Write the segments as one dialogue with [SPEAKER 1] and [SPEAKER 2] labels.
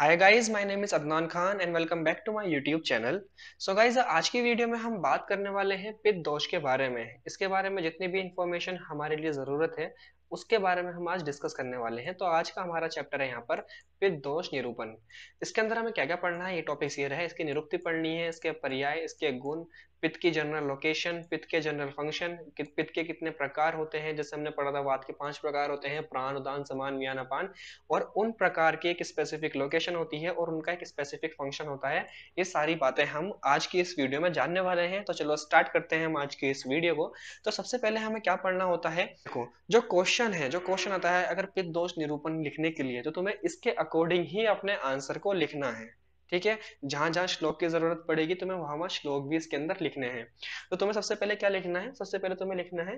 [SPEAKER 1] hi guys my name is Adnan Khan and welcome back to my YouTube channel so guys आज की video में हम बात करने वाले हैं पित्त दोष के बारे में इसके बारे में जितनी भी इंफॉर्मेशन हमारे लिए ज़रूरत है उसके बारे में हम आज डिस्कस करने वाले हैं तो आज का हमारा चैप्टर है यहाँ पर पित्त दोष निरूपण इसके अंदर हमें क्या क्या पढ़ना है ये टॉपिक्स ये रहे इसकी निरुक्ति पढ़नी है इसके पर्याय इसके गुण पित्त की जनरल लोकेशन पित्त के जनरल फंक्शन पित्त के कितने प्रकार होते हैं जैसे हमने पढ़ा था वात के पांच प्रकार होते हैं प्राण उदान समान अपान और उन प्रकार की एक स्पेसिफिक लोकेशन होती है और उनका एक स्पेसिफिक फंक्शन होता है ये सारी बातें हम आज की इस वीडियो में जानने वाले हैं तो चलो स्टार्ट करते हैं हम आज की इस वीडियो को तो सबसे पहले हमें क्या पढ़ना होता है देखो जो क्वेश्चन है जो क्वेश्चन आता है अगर पित्त दोष निरूपण लिखने के लिए तो तुम्हें इसके अकॉर्डिंग ही अपने आंसर को लिखना है ठीक है जहां जहां श्लोक की जरूरत पड़ेगी तुम्हें वहां वहां श्लोक भी इसके अंदर लिखने हैं तो तुम्हें सबसे पहले क्या लिखना है सबसे पहले तुम्हें लिखना है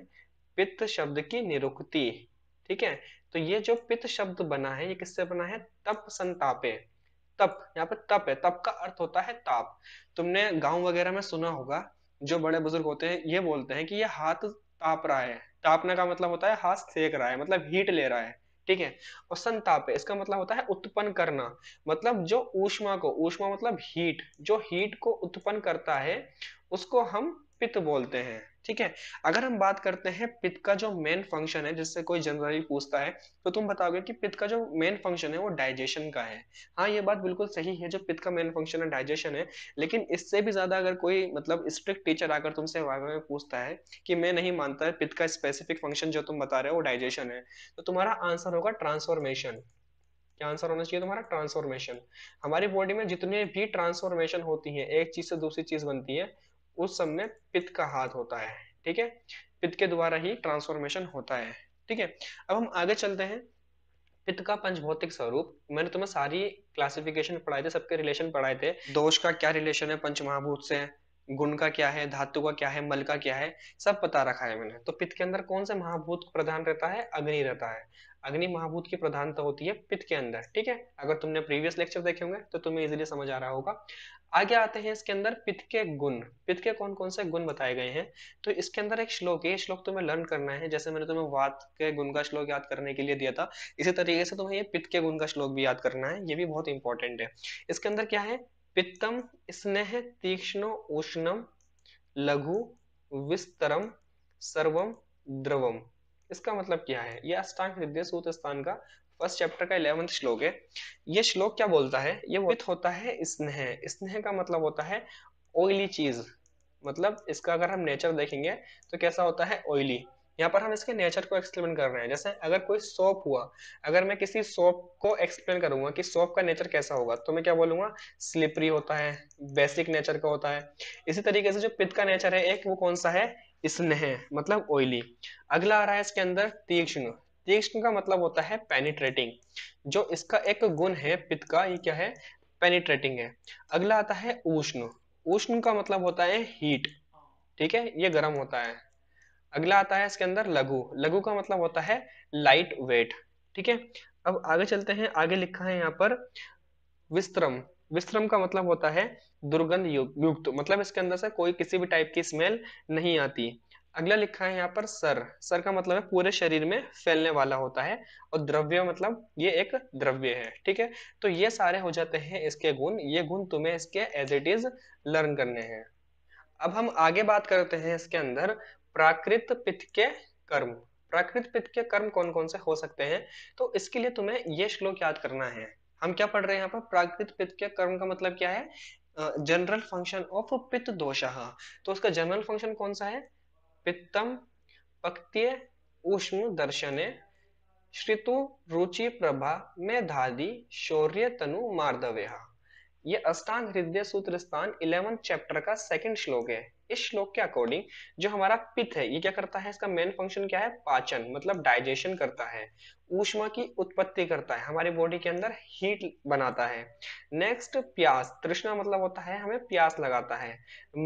[SPEAKER 1] पित्त शब्द की निरुक्ति ठीक है तो ये जो पित्त शब्द बना है ये किससे बना है तप संतापे तप यहाँ पे तप है तप का अर्थ होता है ताप तुमने गांव वगैरह में सुना होगा जो बड़े बुजुर्ग होते हैं ये बोलते हैं कि ये हाथ ताप रहा है तापने का मतलब होता है हाथ सेक रहा है मतलब हीट ले रहा है ठीक है और संताप इसका मतलब होता है उत्पन्न करना मतलब जो ऊष्मा को ऊष्मा मतलब हीट जो हीट को उत्पन्न करता है उसको हम पित्त बोलते हैं ठीक है अगर हम बात करते हैं पित्त का जो मेन फंक्शन है जिससे कोई जनरली पूछता है तो तुम बताओगे कि पित्त का जो मेन फंक्शन है वो डाइजेशन का है हाँ ये बात बिल्कुल सही है जो पित्त का मेन फंक्शन है डाइजेशन है लेकिन इससे भी ज्यादा अगर कोई मतलब स्ट्रिक्ट टीचर आकर तुमसे वाइवा में पूछता है कि मैं नहीं मानता है पित्त का स्पेसिफिक फंक्शन जो तुम बता रहे हो वो डाइजेशन है तो तुम्हारा आंसर होगा ट्रांसफॉर्मेशन क्या आंसर होना चाहिए तुम्हारा ट्रांसफॉर्मेशन हमारी बॉडी में जितने भी ट्रांसफॉर्मेशन होती है एक चीज से दूसरी चीज बनती है उस सब में पित्त का हाथ होता है ठीक है पित्त के द्वारा ही ट्रांसफॉर्मेशन होता है ठीक है अब हम आगे चलते हैं पित्त का पंचभौतिक स्वरूप मैंने तुम्हें सारी क्लासिफिकेशन पढ़ाए थे सबके रिलेशन पढ़ाए थे दोष का क्या रिलेशन है पंच महाभूत से गुण का क्या है धातु का क्या है मल का क्या है सब पता रखा है मैंने तो पित्त के अंदर कौन सा महाभूत प्रधान रहता है अग्नि रहता है अग्नि महाभूत की प्रधानता होती है पित्त के अंदर ठीक है अगर तुमने प्रीवियस लेक्चर देखे होंगे तो तुम्हें इजीली समझ आ रहा होगा आगे आते हैं इसके अंदर पित्त के गुण पित्त के कौन कौन से गुण बताए गए हैं तो इसके अंदर एक श्लोक है श्लोक तुम्हें लर्न करना है जैसे मैंने तुम्हें वात के गुण का श्लोक याद करने के लिए दिया था इसी तरीके से तुम्हें ये पित्त के गुण का श्लोक भी याद करना है ये भी बहुत इंपॉर्टेंट है इसके अंदर क्या है पित्तम स्नेह तीक्ष्ण उष्णम लघु विस्तरम सर्वम द्रवम इसका मतलब क्या है यह अष्टांग हृदय सूत स्थान का फर्स्ट चैप्टर का इलेवंथ श्लोक है यह श्लोक क्या बोलता है यह वित होता है स्नेह स्नेह का मतलब होता है ऑयली चीज मतलब इसका अगर हम नेचर देखेंगे तो कैसा होता है ऑयली यहाँ पर हम इसके नेचर को एक्सप्लेन कर रहे हैं जैसे अगर कोई सोप हुआ अगर मैं किसी सोप को एक्सप्लेन करूंगा कि सोप का नेचर कैसा होगा तो मैं क्या बोलूंगा स्लिपरी होता है बेसिक नेचर का होता है इसी तरीके से जो पित्त का नेचर है एक वो कौन सा है स्नेह मतलब ऑयली अगला आ रहा है इसके अंदर तीक्ष्ण तीक्ष्ण का मतलब होता है पेनिट्रेटिंग जो इसका एक गुण है पित्त का ये क्या है पेनिट्रेटिंग है अगला आता है उष्ण उष्ण का मतलब होता है हीट ठीक है ये गर्म होता है अगला आता है इसके अंदर लघु लघु का मतलब होता है लाइट वेट ठीक है अब आगे चलते हैं आगे लिखा है यहाँ पर विस्त्रम विश्रम का मतलब होता है दुर्गंध युक्त मतलब इसके अंदर से कोई किसी भी टाइप की स्मेल नहीं आती अगला लिखा है यहाँ पर सर सर का मतलब है पूरे शरीर में फैलने वाला होता है और द्रव्य मतलब ये एक द्रव्य है ठीक है तो ये सारे हो जाते हैं इसके गुण ये गुण तुम्हें इसके एज इट इज लर्न करने हैं अब हम आगे बात करते हैं इसके अंदर प्राकृत पिथ के कर्म प्राकृत पिथ के कर्म कौन कौन से हो सकते हैं तो इसके लिए तुम्हें ये श्लोक याद करना है हम क्या पढ़ रहे हैं यहाँ पर प्राकृत पित्त के कर्म का मतलब क्या है जनरल फंक्शन ऑफ पित्त दोष तो उसका जनरल फंक्शन कौन सा है पित्तम पक्त्य उष्म दर्शन श्रितु रुचि प्रभा मेधादि शौर्य तनु मार्दव्य ये अष्टांग हृदय सूत्र स्थान इलेवंथ चैप्टर का सेकंड श्लोक है इस श्लोक के अकॉर्डिंग जो हमारा पित्त है ये क्या करता है इसका मेन फंक्शन क्या है पाचन मतलब डाइजेशन करता है ऊष्मा की उत्पत्ति करता है हमारी बॉडी के अंदर हीट बनाता है नेक्स्ट प्यास तृष्णा मतलब होता है हमें प्यास लगाता है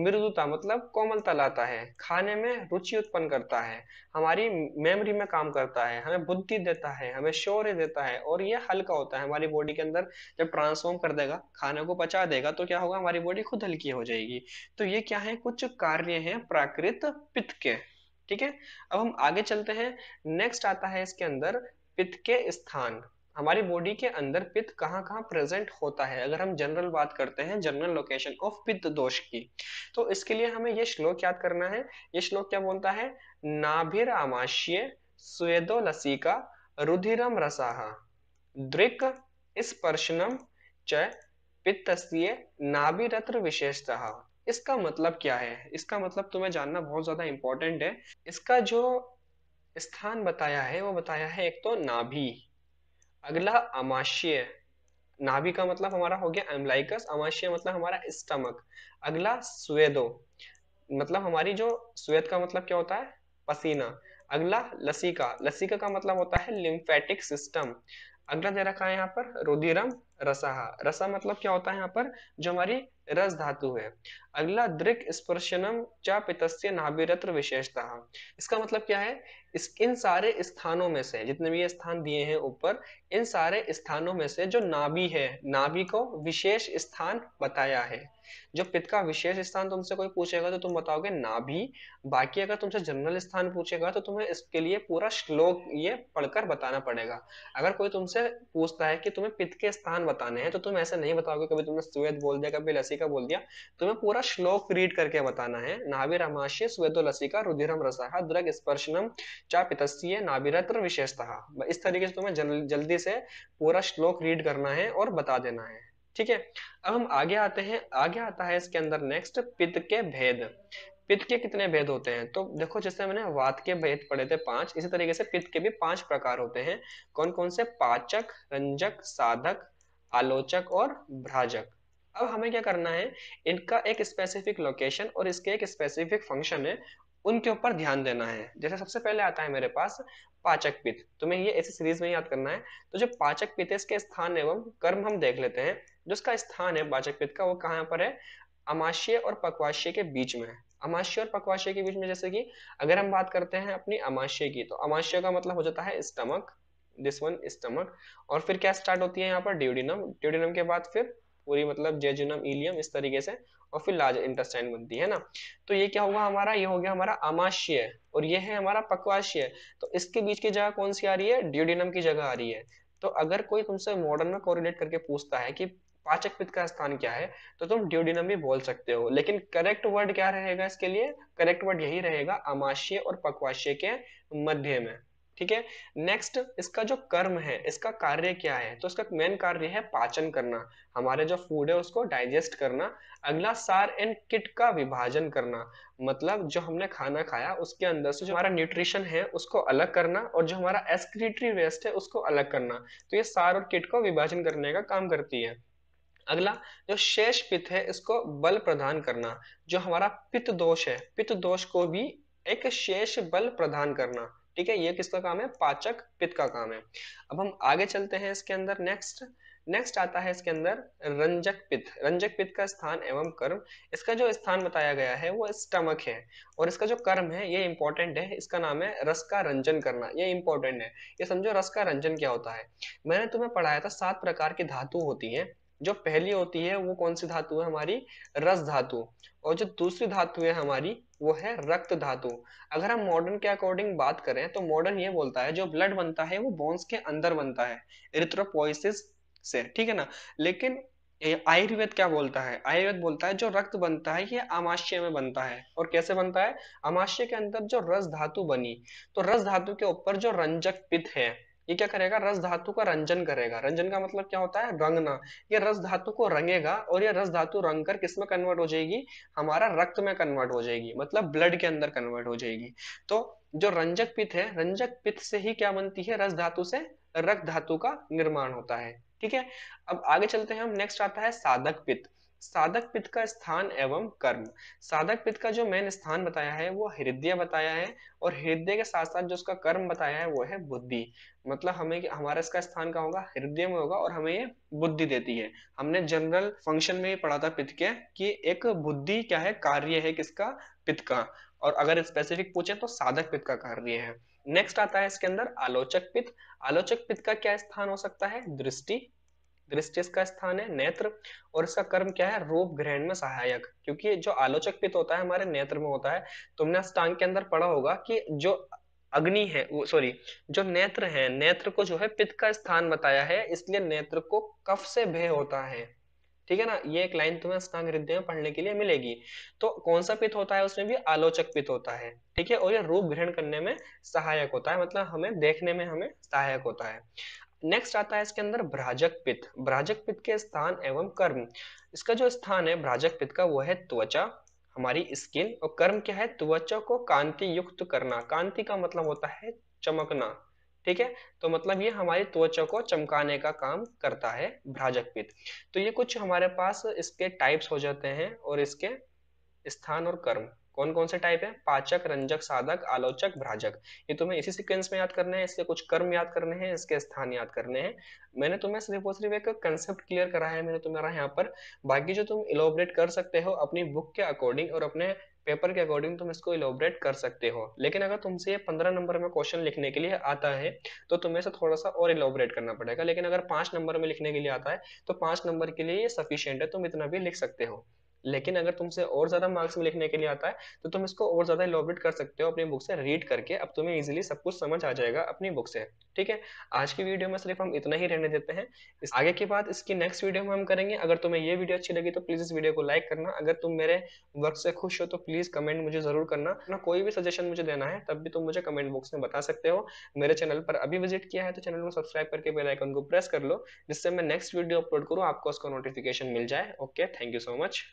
[SPEAKER 1] मृदुता मतलब कोमलता लाता है खाने में रुचि उत्पन्न करता है हमारी मेमोरी में काम करता है हमें बुद्धि देता है हमें शौर्य देता है और यह हल्का होता है हमारी बॉडी के अंदर जब ट्रांसफॉर्म कर देगा खाने को पचा देगा तो क्या होगा हमारी बॉडी खुद हल्की हो जाएगी तो ये क्या है कुछ कार्य हैं प्राकृत पित्त के ठीक है अब हम आगे चलते हैं नेक्स्ट आता है इसके अंदर पित्त के स्थान हमारी बॉडी के अंदर पित्त कहाँ कहाँ प्रेजेंट होता है अगर हम जनरल बात करते हैं जनरल लोकेशन ऑफ पित्त दोष की तो इसके लिए हमें ये श्लोक याद करना है ये श्लोक क्या बोलता है नाभिर आमाशीय स्वेदो लसिका रुधिरम रसाहा दृक स्पर्शनम च पित्तस्य नाभिरत्र विशेषतः इसका मतलब क्या है इसका मतलब तुम्हें जानना बहुत ज़्यादा इम्पोर्टेंट है इसका जो स्थान बताया है वो बताया है एक तो नाभि अगला अमाशय नाभि का मतलब हमारा हो गया एम्लाइकस अमाशय मतलब हमारा स्टमक अगला स्वेदो मतलब हमारी जो स्वेद का मतलब क्या होता है पसीना अगला लसीका लसिका का मतलब होता है लिम्फेटिक सिस्टम अगला दे रखा है यहाँ पर रुधिरम रसाहा रसा मतलब क्या होता है यहाँ पर जो हमारी रस धातु है अगला दृक स्पर्शनम चा पितस्य नाभिरत्र विशेषता इसका मतलब क्या है इस इन सारे स्थानों में से जितने भी स्थान दिए हैं ऊपर इन सारे स्थानों में से जो नाभि है नाभि को विशेष स्थान बताया है जो पित्त का विशेष स्थान तुमसे कोई पूछेगा तो तुम बताओगे नाभि बाकी अगर तुमसे जनरल स्थान पूछेगा तो तुम्हें इसके लिए पूरा श्लोक ये पढ़कर बताना पड़ेगा अगर कोई तुमसे पूछता है कि तुम्हें पित्त के स्थान बताने हैं तो तुम ऐसे नहीं बताओगे कभी तुमने स्वेद बोल दिया कभी लसिका बोल दिया तुम्हें तो पूरा श्लोक रीड करके बताना है नाभिरमाश्य स्वेदो लसिका रुधिरम रसाह द्रग स्पर्शनम चा पितस्य नाभिरत्र विशेषतः इस तरीके से तुम्हें जल, जल्दी से पूरा श्लोक रीड करना है और बता देना है ठीक है अब हम आगे आते हैं आगे आता है इसके अंदर नेक्स्ट पित्त के भेद पित्त के कितने भेद होते हैं तो देखो जैसे मैंने वात के भेद पढ़े थे पांच इसी तरीके से पित्त के भी पांच प्रकार होते हैं कौन कौन से पाचक रंजक साधक आलोचक और भ्राजक अब हमें क्या करना है इनका एक स्पेसिफिक लोकेशन और इसके एक स्पेसिफिक फंक्शन है उनके ऊपर ध्यान देना है जैसे सबसे पहले आता है मेरे पास पाचक पित तुम्हें ये ऐसे सीरीज में याद करना है तो जो पाचक पित है इसके स्थान एवं कर्म हम देख लेते हैं जो स्थान है पाचक पित का वो कहाँ पर है अमाशय और पकवाशय के बीच में अमाश्य अमाशय और पकवाशय के बीच में जैसे कि अगर हम बात करते हैं अपनी अमाशय की तो अमाशय का मतलब हो जाता है स्टमक दिस वन स्टमक और फिर क्या स्टार्ट होती है यहाँ पर ड्यूडिनम ड्यूडिनम के बाद फिर पूरी मतलब जेजुनम इलियम इस तरीके से और फिर लार्ज इंटेस्टाइन बनती है ना तो ये क्या होगा हमारा ये हो गया हमारा अमाशय और ये है हमारा पक्वाशय तो इसके बीच की जगह कौन सी आ रही है ड्यूडिनम की जगह आ रही है तो अगर कोई तुमसे मॉडर्न में कोरिनेट करके पूछता है कि पाचक पित्त का स्थान क्या है तो तुम ड्यूडिनम भी बोल सकते हो लेकिन करेक्ट वर्ड क्या रहेगा इसके लिए करेक्ट वर्ड यही रहेगा अमाशय और पक्वाशय के मध्य में ठीक है नेक्स्ट इसका जो कर्म है इसका कार्य क्या है तो इसका मेन कार्य है पाचन करना हमारे जो फूड है उसको डाइजेस्ट करना अगला सार एंड किट का विभाजन करना मतलब जो हमने खाना खाया उसके अंदर से जो हमारा न्यूट्रिशन है उसको अलग करना और जो हमारा एक्सक्रीटरी वेस्ट है उसको अलग करना तो ये सार और किट को विभाजन करने का काम करती है अगला जो शेष पित्त है इसको बल प्रदान करना जो हमारा पित्त दोष है पित्त दोष को भी एक शेष बल प्रदान करना ठीक है ये किसका काम है पाचक पित्त का काम है अब हम आगे चलते हैं इसके अंदर नेक्स्ट नेक्स्ट आता है इसके अंदर रंजक पित्त रंजक पित्त का स्थान एवं कर्म इसका जो स्थान बताया गया है वो स्टमक है और इसका जो कर्म है ये इंपॉर्टेंट है इसका नाम है रस का रंजन करना ये इंपॉर्टेंट है ये समझो रस का रंजन क्या होता है मैंने तुम्हें पढ़ाया था सात प्रकार की धातु होती है जो पहली होती है वो कौन सी धातु है हमारी रस धातु और जो दूसरी धातु है हमारी वो है रक्त धातु अगर हम मॉडर्न के अकॉर्डिंग बात करें तो मॉडर्न ये बोलता है जो ब्लड बनता है वो बोन्स के अंदर बनता है इरिथ्रोपोइसिस से ठीक है ना लेकिन आयुर्वेद क्या बोलता है आयुर्वेद बोलता है जो रक्त बनता है ये अमाश्य में बनता है और कैसे बनता है अमाश्य के अंदर जो रस धातु बनी तो रस धातु के ऊपर जो रंजक पित्त है ये क्या करेगा रस धातु का रंजन करेगा रंजन का मतलब क्या होता है रंगना ये रस धातु को रंगेगा और ये रस धातु रंग कर किस में कन्वर्ट हो जाएगी हमारा रक्त में कन्वर्ट हो जाएगी मतलब ब्लड के अंदर कन्वर्ट हो जाएगी तो जो रंजक पित्त है रंजक पित्त से ही क्या बनती है रस धातु से रक्त धातु का निर्माण होता है ठीक है अब आगे चलते हैं हम नेक्स्ट आता है साधक पित्त साधक पित्त का स्थान एवं कर्म साधक पित्त का जो मैंने स्थान बताया है वो हृदय बताया है और हृदय के साथ साथ जो उसका कर्म बताया है वो है बुद्धि मतलब हमें हमारा इसका स्थान का होगा हृदय में होगा और हमें ये बुद्धि देती है हमने जनरल फंक्शन में ही पढ़ा था पित्त के कि एक बुद्धि क्या है कार्य है किसका पित्त का और अगर स्पेसिफिक पूछे तो साधक पित्त का कार्य है नेक्स्ट आता है इसके अंदर आलोचक पित्त आलोचक पित्त का क्या स्थान हो सकता है दृष्टि दृष्टिस का स्थान है नेत्र और इसका कर्म क्या है रूप ग्रहण में सहायक क्योंकि जो आलोचक पित्त होता है हमारे नेत्र में होता है तुमने अष्टांग के अंदर पढ़ा होगा कि जो अग्नि है सॉरी जो नेत्र है नेत्र को जो है पित्त का स्थान बताया है इसलिए नेत्र को कफ से भय होता है ठीक है ना ये एक लाइन तुम्हें अष्टांग हृदय में पढ़ने के लिए मिलेगी तो कौन सा पित्त होता है उसमें भी आलोचक पित्त होता है ठीक है और ये रूप ग्रहण करने में सहायक होता है मतलब हमें देखने में हमें सहायक होता है नेक्स्ट आता है इसके अंदर भ्राजक पित्त भ्राजक पित्त के स्थान एवं कर्म इसका जो स्थान है भ्राजक पित्त का वो है त्वचा हमारी स्किन और कर्म क्या है त्वचा को कांति युक्त करना कांति का मतलब होता है चमकना ठीक है तो मतलब ये हमारी त्वचा को चमकाने का काम करता है भ्राजक पित्त तो ये कुछ हमारे पास इसके टाइप्स हो जाते हैं और इसके स्थान और कर्म कौन कौन से टाइप है पाचक रंजक साधक आलोचक भ्राजक ये तुम्हें इसी सिक्वेंस में याद करने हैं इसके कुछ कर्म याद करने हैं इसके स्थान याद करने हैं मैंने तुम्हें सिर्फ और सिर्फ एक कंसेप्ट क्लियर करा है मैंने तुम्हारा यहाँ पर बाकी जो तुम इलोबरेट कर सकते हो अपनी बुक के अकॉर्डिंग और अपने पेपर के अकॉर्डिंग तुम इसको इलोबरेट कर सकते हो लेकिन अगर तुमसे ये पंद्रह नंबर में क्वेश्चन लिखने के लिए आता है तो तुम्हें से थोड़ा सा और इलोबरेट करना पड़ेगा लेकिन अगर पांच नंबर में लिखने के लिए आता है तो पांच नंबर के लिए ये सफिशियंट है तुम इतना भी लिख सकते हो लेकिन अगर तुमसे और ज्यादा मार्क्स में लिखने के लिए आता है तो तुम इसको और ज्यादा इलोबरेट कर सकते हो अपनी बुक से रीड करके अब तुम्हें इजीली सब कुछ समझ आ जाएगा अपनी बुक से ठीक है आज की वीडियो में सिर्फ हम इतना ही रहने देते हैं इस आगे के बाद इसकी नेक्स्ट वीडियो में हम करेंगे अगर तुम्हें ये वीडियो अच्छी लगी तो प्लीज इस वीडियो को लाइक करना अगर तुम मेरे वर्क से खुश हो तो प्लीज कमेंट मुझे जरूर करना ना कोई भी सजेशन मुझे देना है तब भी तुम मुझे कमेंट बॉक्स में बता सकते हो मेरे चैनल पर अभी विजिट किया है तो चैनल को सब्सक्राइब करके बेल आइकन को प्रेस कर लो जिससे मैं नेक्स्ट वीडियो अपलोड करूँ आपको उसका नोटिफिकेशन मिल जाए okay thank you so much